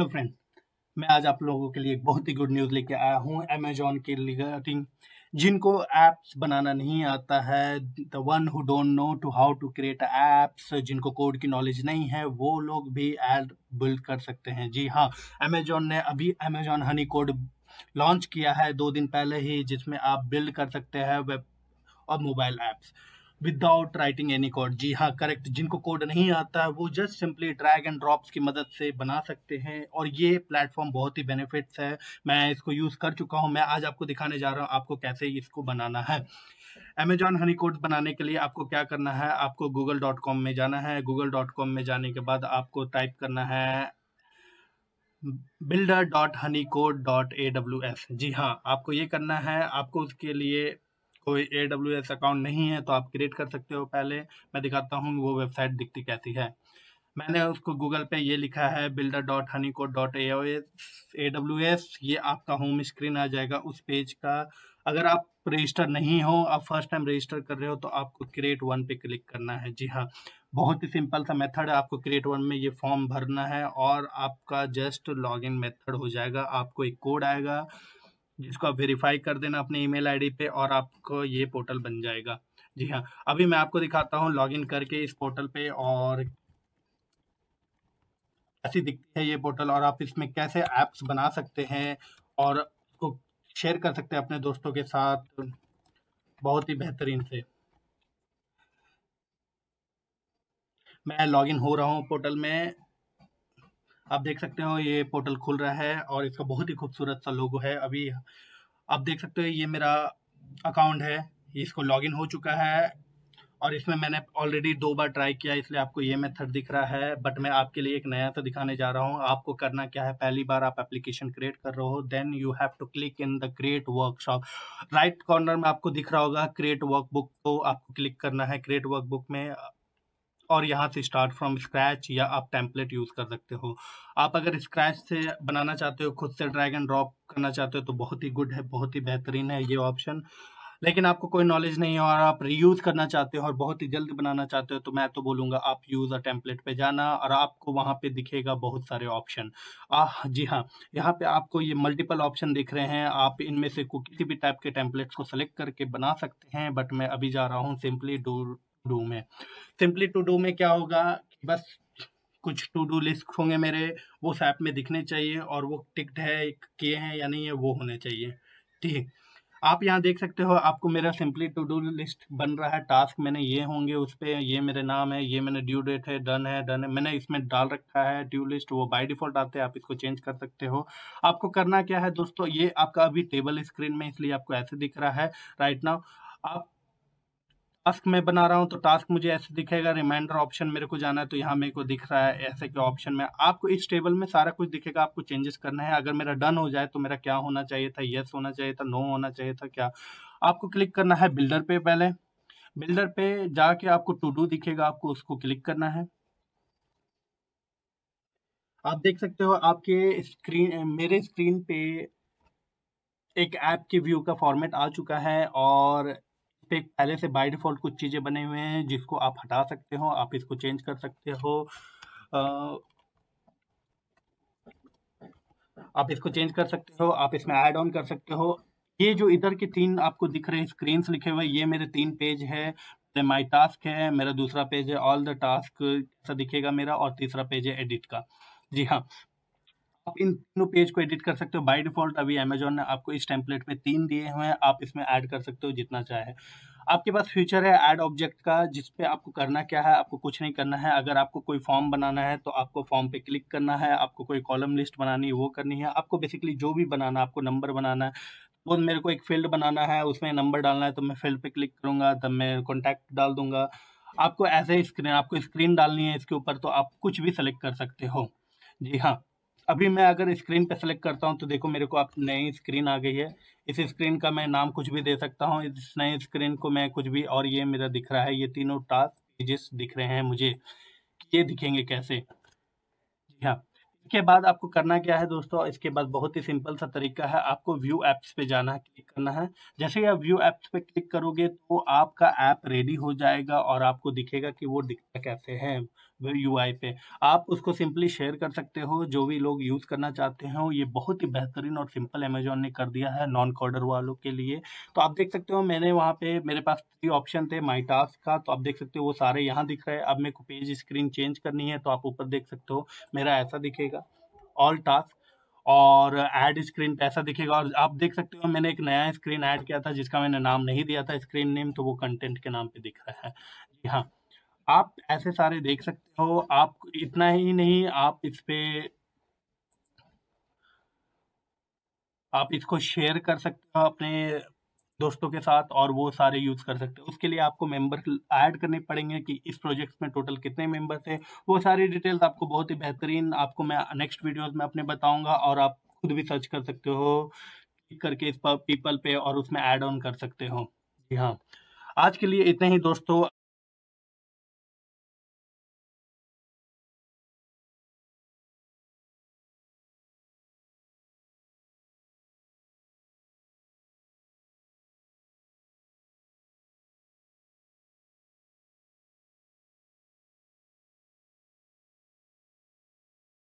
hello friend मैं आज आप लोगों के लिए एक बहुत ही गुड न्यूज़ लेके आया हूँ अमेजोन के रिगार्डिंग जिनको ऐप्स बनाना नहीं आता है the one who don't know to how to create apps जिनको कोड की नॉलेज नहीं है वो लोग भी एड बिल्ड कर सकते हैं जी हाँ अमेजोन ने अभी अमेजोन हनी कोड लॉन्च किया है दो दिन पहले ही जिसमें आप बिल्ड कर सकते हैं वेब और mobile apps without writing any code जी हाँ करेक्ट जिनको कोड नहीं आता है वो just simply drag and drops की मदद से बना सकते हैं और ये प्लेटफॉर्म बहुत ही बेनिफिट्स है मैं इसको यूज़ कर चुका हूँ मैं आज आपको दिखाने जा रहा हूँ आपको कैसे इसको बनाना है अमेजॉन हनी कोड बनाने के लिए आपको क्या करना है आपको गूगल डॉट कॉम में जाना है गूगल डॉट कॉम में जाने के बाद आपको टाइप करना है builder dot honeycode dot A W S जी हाँ आपको ये करना है आपको उसके लिए कोई ए डब्ल्यू एस अकाउंट नहीं है तो आप क्रिएट कर सकते हो पहले मैं दिखाता हूँ वो वेबसाइट दिखती कैसी है मैंने उसको गूगल पे ये लिखा है builder dot honeycode dot A A W S ये आपका होम स्क्रीन आ जाएगा उस पेज का अगर आप रजिस्टर नहीं हो आप फर्स्ट टाइम रजिस्टर कर रहे हो तो आपको क्रिएट वन पे क्लिक करना है जी हाँ बहुत ही सिंपल सा मेथड है आपको क्रिएट वन में ये फॉर्म भरना है और आपका जस्ट लॉगिन मेथड हो जाएगा आपको एक कोड आएगा जिसको आप वेरीफाई कर देना अपने ईमेल आईडी पे और आपको ये पोर्टल बन जाएगा जी हाँ अभी मैं आपको दिखाता हूँ लॉगिन करके इस पोर्टल पे और ऐसी दिखती है ये पोर्टल और आप इसमें कैसे ऐप्स बना सकते हैं और इसको शेयर कर सकते हैं अपने दोस्तों के साथ बहुत ही बेहतरीन से मैं लॉगिन हो रहा हूँ पोर्टल में आप देख सकते हो ये पोर्टल खुल रहा है और इसका बहुत ही खूबसूरत सा लोगो है अभी आप देख सकते हो ये मेरा अकाउंट है इसको लॉगिन हो चुका है और इसमें मैंने ऑलरेडी दो बार ट्राई किया इसलिए आपको ये मेथड दिख रहा है बट मैं आपके लिए एक नया सा दिखाने जा रहा हूँ आपको करना क्या है पहली बार आप एप्लीकेशन क्रिएट कर रहे हो then you have to click in the create workshop right corner में आपको दिख रहा होगा क्रिएट वर्कबुक को आपको क्लिक करना है क्रिएट वर्कबुक में और यहाँ से स्टार्ट फ्रॉम स्क्रैच या आप टेम्पलेट यूज़ कर सकते हो आप अगर स्क्रैच से बनाना चाहते हो खुद से ड्रैग एंड ड्रॉप करना चाहते हो तो बहुत ही गुड है बहुत ही बेहतरीन है ये ऑप्शन लेकिन आपको कोई नॉलेज नहीं है और आप रीयूज़ करना चाहते हो और बहुत ही जल्द बनाना चाहते हो तो मैं तो बोलूँगा आप यूज़ अ टेम्पलेट पे जाना और आपको वहाँ पे दिखेगा बहुत सारे ऑप्शन आ जी हाँ यहाँ पे आपको ये मल्टीपल ऑप्शन दिख रहे हैं आप इनमें से किसी भी टाइप के टेम्पलेट्स को सेलेक्ट करके बना सकते हैं बट मैं अभी जा रहा हूँ सिंपली डू डू में सिंपली टू डू में क्या होगा बस कुछ टू डू लिस्ट होंगे मेरे वो ऐप में दिखने चाहिए और वो टिकट है किए हैं या नहीं है वो होने चाहिए ठीक आप यहाँ देख सकते हो आपको मेरा सिंपली टू डू लिस्ट बन रहा है टास्क मैंने ये होंगे उस पर ये मेरे नाम है ये मैंने ड्यू डेट है डन है डन है मैंने इसमें डाल रखा है ड्यू लिस्ट वो बाय डिफॉल्ट आते हैं आप इसको चेंज कर सकते हो आपको करना क्या है दोस्तों ये आपका अभी टेबल स्क्रीन में इसलिए आपको ऐसे दिख रहा है राइट नाउ आप टास्क में बना रहा हूँ तो टास्क मुझे ऐसे दिखेगा रिमाइंडर ऑप्शन मेरे को जाना है तो यहाँ मेरे को दिख रहा है ऐसे के ऑप्शन में आपको इस टेबल में सारा कुछ दिखेगा आपको चेंजेस करना है अगर मेरा डन हो जाए तो मेरा क्या होना चाहिए था येस होना चाहिए था नो होना चाहिए था क्या आपको क्लिक करना है बिल्डर पे पहले बिल्डर पे जाके आपको टू डू दिखेगा आपको उसको क्लिक करना है आप देख सकते हो आपके स्क्रीन मेरे स्क्रीन पे एक ऐप के व्यू का फॉर्मेट आ चुका है और पे पहले से बाई डिफ़ॉल्ट कुछ चीज़ें बने हुए हैं जिसको आप हटा सकते हो आप इसको चेंज कर सकते हो आ, आप इसको चेंज कर सकते हो आप इसमें ऐड ऑन कर सकते हो ये जो इधर के तीन आपको दिख रहे स्क्रीन लिखे हुए ये मेरे तीन पेज है माय टास्क है मेरा दूसरा पेज है ऑल द टास्क दिखेगा मेरा और तीसरा पेज है एडिट का जी हाँ आप इन तीनों पेज को एडिट कर सकते हो बाय डिफॉल्ट अभी अमेजोन ने आपको इस टेम्पलेट में तीन दिए हुए हैं आप इसमें ऐड कर सकते हो जितना चाहे आपके पास फ्यूचर है ऐड ऑब्जेक्ट का जिस पे आपको करना क्या है आपको कुछ नहीं करना है अगर आपको कोई फॉर्म बनाना है तो आपको फॉर्म पे क्लिक करना है आपको कोई कॉलम लिस्ट बनानी है वो करनी है आपको बेसिकली जो भी बनाना है आपको नंबर बनाना है वो तो मेरे को एक फील्ड बनाना है उसमें नंबर डालना है तो मैं फील्ड पे क्लिक करूँगा तब मैं कॉन्टैक्ट डाल दूंगा आपको ऐसे स्क्रीन आपको स्क्रीन डालनी है इसके ऊपर तो आप कुछ भी सेलेक्ट कर सकते हो जी हाँ अभी मैं अगर स्क्रीन पे सेलेक्ट करता हूँ तो देखो मेरे को आप नई स्क्रीन आ गई है इस स्क्रीन का मैं नाम कुछ भी दे सकता हूँ इस नई स्क्रीन को मैं कुछ भी और ये मेरा दिख रहा है ये तीनों टास्क पेजेस दिख रहे हैं मुझे ये दिखेंगे कैसे जी हाँ इसके बाद आपको करना क्या है दोस्तों इसके बाद बहुत ही सिंपल सा तरीका है आपको व्यू एप्स पे जाना है क्लिक करना है जैसे ही आप व्यू एप्स पे क्लिक करोगे तो आपका ऐप रेडी हो जाएगा और आपको दिखेगा कि वो दिखता कैसे है यू आई पे आप उसको सिंपली शेयर कर सकते हो जो भी लोग यूज़ करना चाहते हो ये बहुत ही बेहतरीन और सिंपल अमेजोन ने कर दिया है नॉन कॉर्डर वालों के लिए तो आप देख सकते हो मैंने वहाँ पे मेरे पास थ्री ऑप्शन थे माई टास्क का तो आप देख सकते हो वो सारे यहाँ दिख रहे हैं अब मेरे को पेज स्क्रीन चेंज करनी है तो आप ऊपर देख सकते हो मेरा ऐसा दिखेगा ऑल टास्क और ऐड स्क्रीन ऐसा दिखेगा और आप देख सकते हो मैंने एक नया स्क्रीन ऐड किया था जिसका मैंने नाम नहीं दिया था स्क्रीन नेम तो वो कंटेंट के नाम पे दिख रहा है जी हाँ आप ऐसे सारे देख सकते हो आप इतना ही नहीं आप इस पे आप इसको शेयर कर सकते हो अपने दोस्तों के साथ और वो सारे यूज़ कर सकते हैं उसके लिए आपको मेंबर ऐड करने पड़ेंगे कि इस प्रोजेक्ट में टोटल कितने मेंबर्स हैं वो सारी डिटेल्स आपको बहुत ही बेहतरीन आपको मैं नेक्स्ट वीडियोस में अपने बताऊंगा और आप खुद भी सर्च कर सकते हो क्लिक करके इस पर पीपल पे और उसमें ऐड ऑन कर सकते हो जी हाँ आज के लिए इतने ही दोस्तों